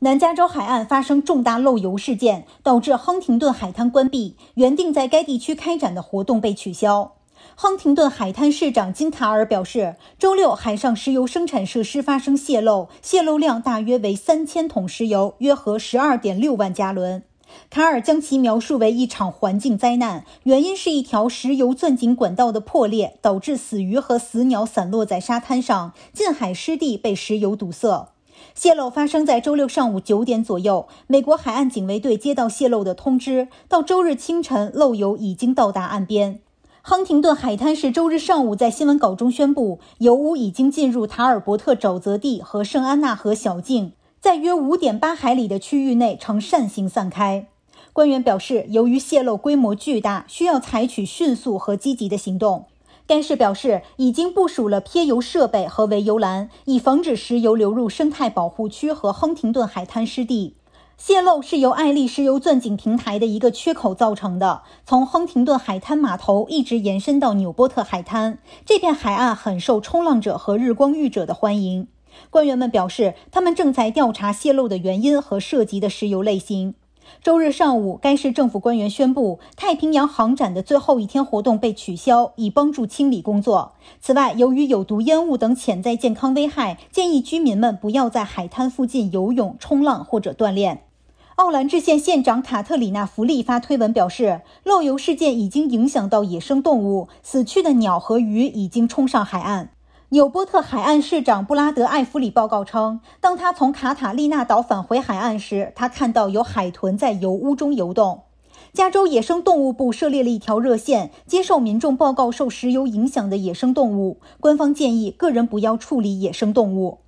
南加州海岸发生重大漏油事件，导致亨廷顿海滩关闭，原定在该地区开展的活动被取消。亨廷顿海滩市长金卡尔表示，周六海上石油生产设施发生泄漏，泄漏量大约为三千桶石油，约合十二点六万加仑。卡尔将其描述为一场环境灾难，原因是一条石油钻井管道的破裂，导致死鱼和死鸟散落在沙滩上，近海湿地被石油堵塞。泄漏发生在周六上午九点左右。美国海岸警卫队接到泄漏的通知，到周日清晨，漏油已经到达岸边。亨廷顿海滩市周日上午在新闻稿中宣布，油污已经进入塔尔伯特沼泽地和圣安娜河小径，在约五点八海里的区域内呈扇形散开。官员表示，由于泄漏规模巨大，需要采取迅速和积极的行动。该市表示，已经部署了撇油设备和围油栏，以防止石油流入生态保护区和亨廷顿海滩湿地。泄漏是由爱丽石油钻井平台的一个缺口造成的，从亨廷顿海滩码头一直延伸到纽波特海滩。这片海岸很受冲浪者和日光浴者的欢迎。官员们表示，他们正在调查泄漏的原因和涉及的石油类型。周日上午，该市政府官员宣布，太平洋航展的最后一天活动被取消，以帮助清理工作。此外，由于有毒烟雾等潜在健康危害，建议居民们不要在海滩附近游泳、冲浪或者锻炼。奥兰治县县长卡特里娜·弗利发推文表示，漏油事件已经影响到野生动物，死去的鸟和鱼已经冲上海岸。纽波特海岸市长布拉德·艾弗里报告称，当他从卡塔利娜岛返回海岸时，他看到有海豚在油污中游动。加州野生动物部设立了一条热线，接受民众报告受石油影响的野生动物。官方建议个人不要处理野生动物。